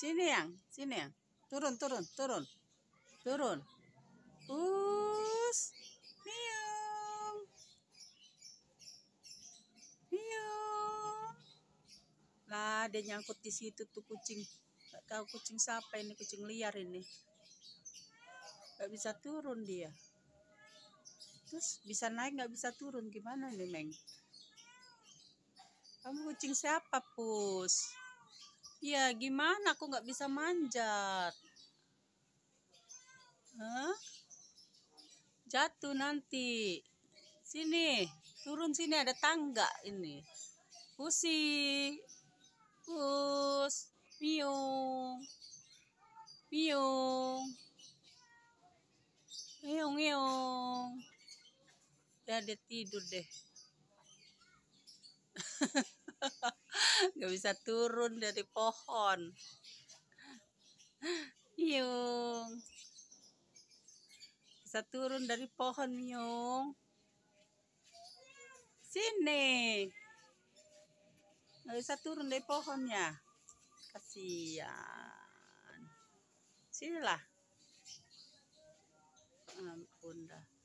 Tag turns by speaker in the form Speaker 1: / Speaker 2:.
Speaker 1: Sini yang, sini yang. Turun, turun, turun. Turun. Us. Miung. Miung.
Speaker 2: Lah, dia nyangkut di situ tuh kucing. kau kucing siapa ini, kucing liar ini. Gak bisa turun dia. Terus bisa naik gak bisa turun. Gimana nih, Meng? Kamu kucing siapa, Pus? Ya, gimana aku nggak bisa manjat? Hah? Jatuh nanti. Sini, turun sini ada tangga ini. Pusi. Pus. Miung. Miung. Miung, miung. Ya, dia tidur deh. nggak bisa turun dari pohon. Miung. Bisa turun dari pohon, Miung. Sini. nggak bisa turun dari pohonnya. Kasihan. lah Ampun dah.